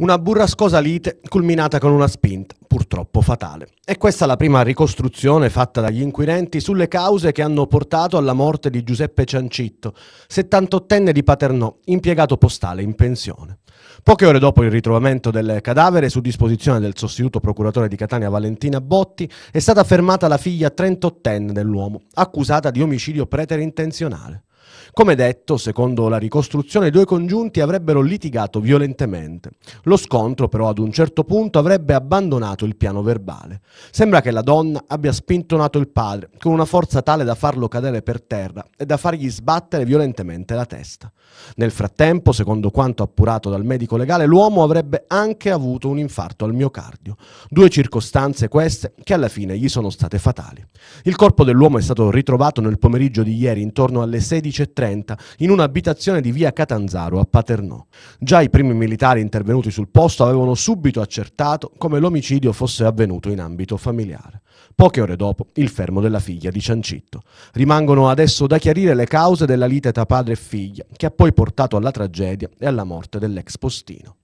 Una burrascosa lite culminata con una spinta, purtroppo fatale. E questa è la prima ricostruzione fatta dagli inquirenti sulle cause che hanno portato alla morte di Giuseppe Ciancitto, 78enne di Paternò, impiegato postale in pensione. Poche ore dopo il ritrovamento del cadavere, su disposizione del sostituto procuratore di Catania Valentina Botti, è stata fermata la figlia 38enne dell'uomo, accusata di omicidio preterintenzionale. Come detto, secondo la ricostruzione, i due congiunti avrebbero litigato violentemente. Lo scontro, però, ad un certo punto avrebbe abbandonato il piano verbale. Sembra che la donna abbia spintonato il padre con una forza tale da farlo cadere per terra e da fargli sbattere violentemente la testa. Nel frattempo, secondo quanto appurato dal medico legale, l'uomo avrebbe anche avuto un infarto al miocardio. Due circostanze queste che alla fine gli sono state fatali. Il corpo dell'uomo è stato ritrovato nel pomeriggio di ieri intorno alle 16 16.30 in un'abitazione di via Catanzaro a Paternò. Già i primi militari intervenuti sul posto avevano subito accertato come l'omicidio fosse avvenuto in ambito familiare. Poche ore dopo, il fermo della figlia di Ciancitto. Rimangono adesso da chiarire le cause della lite tra padre e figlia, che ha poi portato alla tragedia e alla morte dell'ex postino.